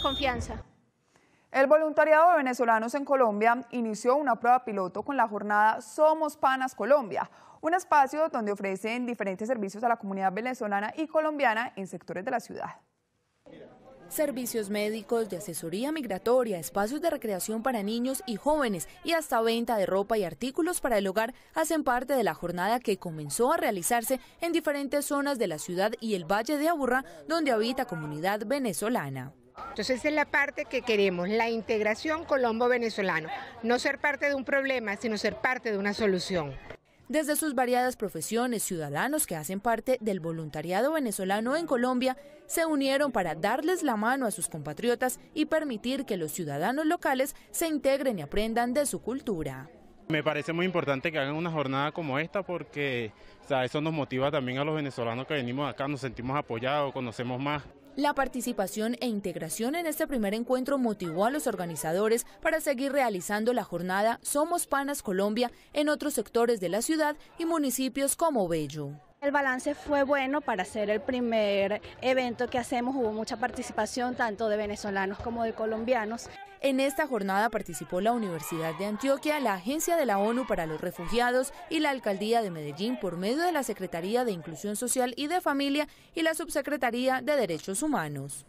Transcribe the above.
confianza. El voluntariado de venezolanos en Colombia inició una prueba piloto con la jornada Somos Panas Colombia, un espacio donde ofrecen diferentes servicios a la comunidad venezolana y colombiana en sectores de la ciudad. Servicios médicos, de asesoría migratoria, espacios de recreación para niños y jóvenes y hasta venta de ropa y artículos para el hogar hacen parte de la jornada que comenzó a realizarse en diferentes zonas de la ciudad y el Valle de Aburra donde habita comunidad venezolana. Entonces esa es la parte que queremos, la integración colombo-venezolano. No ser parte de un problema, sino ser parte de una solución. Desde sus variadas profesiones, ciudadanos que hacen parte del voluntariado venezolano en Colombia se unieron para darles la mano a sus compatriotas y permitir que los ciudadanos locales se integren y aprendan de su cultura. Me parece muy importante que hagan una jornada como esta porque eso nos motiva también a los venezolanos que venimos acá, nos sentimos apoyados, conocemos más. La participación e integración en este primer encuentro motivó a los organizadores para seguir realizando la jornada Somos Panas Colombia en otros sectores de la ciudad y municipios como Bello. El balance fue bueno para ser el primer evento que hacemos. Hubo mucha participación tanto de venezolanos como de colombianos. En esta jornada participó la Universidad de Antioquia, la Agencia de la ONU para los Refugiados y la Alcaldía de Medellín por medio de la Secretaría de Inclusión Social y de Familia y la Subsecretaría de Derechos Humanos.